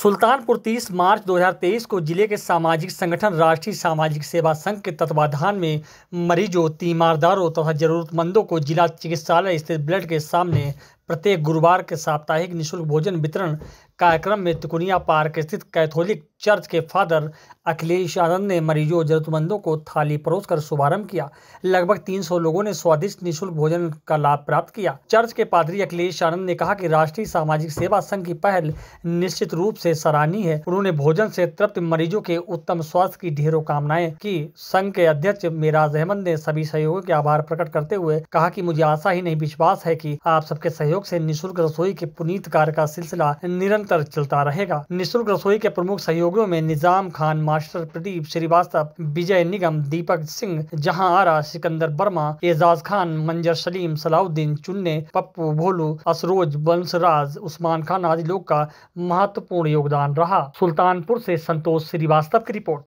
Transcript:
सुल्तानपुर 30 मार्च 2023 को जिले के सामाजिक संगठन राष्ट्रीय सामाजिक सेवा संघ के तत्वाधान में मरीजों तीमारदारों तथा जरूरतमंदों को जिला चिकित्सालय स्थित ब्लड के सामने प्रत्येक गुरुवार के साप्ताहिक निशुल्क भोजन वितरण कार्यक्रम में तिकुनिया पार्क स्थित कैथोलिक चर्च के फादर अखिलेश आनंद ने मरीजों जरूरतमंदों को थाली परोसकर शुभारंभ किया लगभग 300 लोगों ने स्वादिष्ट निशुल्क भोजन का लाभ प्राप्त किया चर्च के पादरी अखिलेश आनंद ने कहा कि राष्ट्रीय सामाजिक सेवा संघ की पहल निश्चित रूप से सराहनीय है उन्होंने भोजन से तृप्त मरीजों के उत्तम स्वास्थ्य की ढेरों कामनाएं की संघ के अध्यक्ष मेराज अहमद ने सभी सहयोगों के आभार प्रकट करते हुए कहा की मुझे आशा ही नहीं विश्वास है की आप सबके सहयोग सहयोग से निशुल्क रसोई के पुनीत कार्य का सिलसिला निरंतर चलता रहेगा निशुल्क रसोई के प्रमुख सहयोगियों में निजाम खान मास्टर प्रदीप श्रीवास्तव विजय निगम दीपक सिंह जहां आरा सिकंदर वर्मा एजाज खान मंजर सलीम सलाउद्दीन चुन्ने पप्पू भोलू असरोज वंशराज उस्मान खान आदि लोग का महत्वपूर्ण योगदान रहा सुल्तानपुर से संतोष श्रीवास्तव की रिपोर्ट